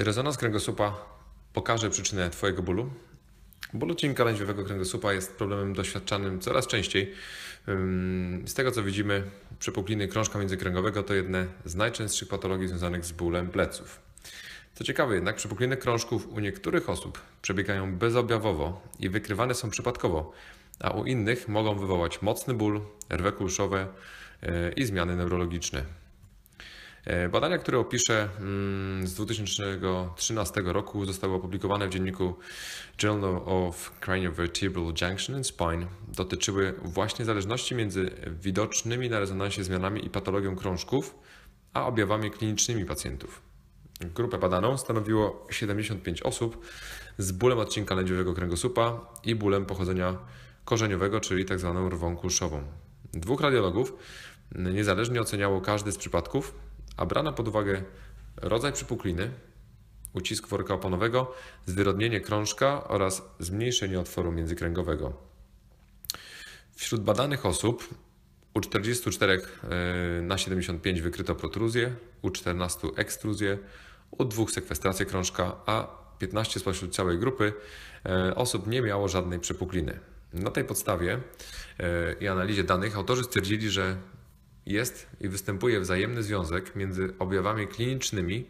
Czy rezonans kręgosłupa pokaże przyczynę Twojego bólu? Ból odcinka lędźwiowego kręgosłupa jest problemem doświadczanym coraz częściej. Z tego co widzimy, przepukliny krążka międzykręgowego to jedne z najczęstszych patologii związanych z bólem pleców. Co ciekawe jednak, przepukliny krążków u niektórych osób przebiegają bezobjawowo i wykrywane są przypadkowo, a u innych mogą wywołać mocny ból, rwę kulszowe y, i zmiany neurologiczne. E, badania, które opiszę mm, z 2013 roku zostały opublikowane w dzienniku Journal of Craniovertebral Junction and Spine. Dotyczyły właśnie zależności między widocznymi na rezonansie zmianami i patologią krążków, a objawami klinicznymi pacjentów. Grupę badaną stanowiło 75 osób z bólem odcinka lędziowego kręgosłupa i bólem pochodzenia korzeniowego, czyli tzw. Tak rwą kulszową. Dwóch radiologów mm, niezależnie oceniało każdy z przypadków, a brana pod uwagę rodzaj przypukliny, ucisk worka oponowego, zwyrodnienie krążka oraz zmniejszenie otworu międzykręgowego. Wśród badanych osób u 44 e, na 75 wykryto protruzję, u 14 ekstruzję, u dwóch sekwestrację krążka, a 15 spośród całej grupy e, osób nie miało żadnej przepukliny. Na tej podstawie e, i analizie danych autorzy stwierdzili, że jest i występuje wzajemny związek między objawami klinicznymi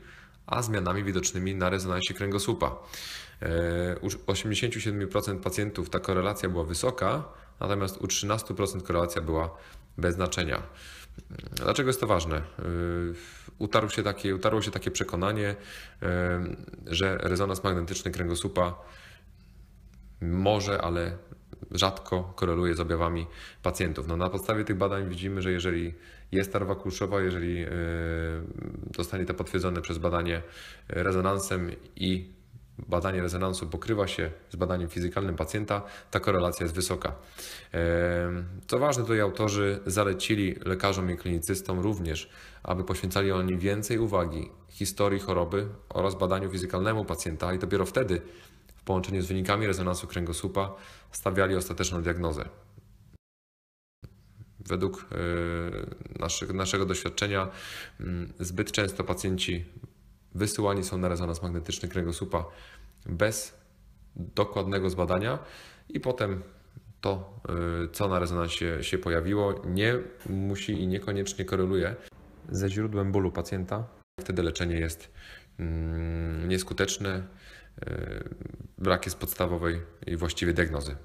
a zmianami widocznymi na rezonansie kręgosłupa. E, u 87% pacjentów ta korelacja była wysoka, natomiast u 13% korelacja była bez znaczenia. E, dlaczego jest to ważne? E, utarł się takie, utarło się takie przekonanie, że rezonans magnetyczny kręgosłupa może, ale rzadko koreluje z objawami pacjentów. No, na podstawie tych badań widzimy, że jeżeli jest tarwa kluczowa, jeżeli e, zostanie to potwierdzone przez badanie e, rezonansem i badanie rezonansu pokrywa się z badaniem fizykalnym pacjenta, ta korelacja jest wysoka. E, co ważne, tutaj autorzy zalecili lekarzom i klinicystom również, aby poświęcali oni więcej uwagi historii choroby oraz badaniu fizykalnemu pacjenta i dopiero wtedy w połączeniu z wynikami rezonansu kręgosłupa stawiali ostateczną diagnozę. Według e, naszego doświadczenia mm, zbyt często pacjenci wysyłani są na rezonans magnetyczny kręgosłupa bez dokładnego zbadania i potem to, e, co na rezonansie się pojawiło, nie musi i niekoniecznie koreluje ze źródłem bólu pacjenta. Wtedy leczenie jest mm, nieskuteczne, e, brak jest podstawowej i właściwej diagnozy.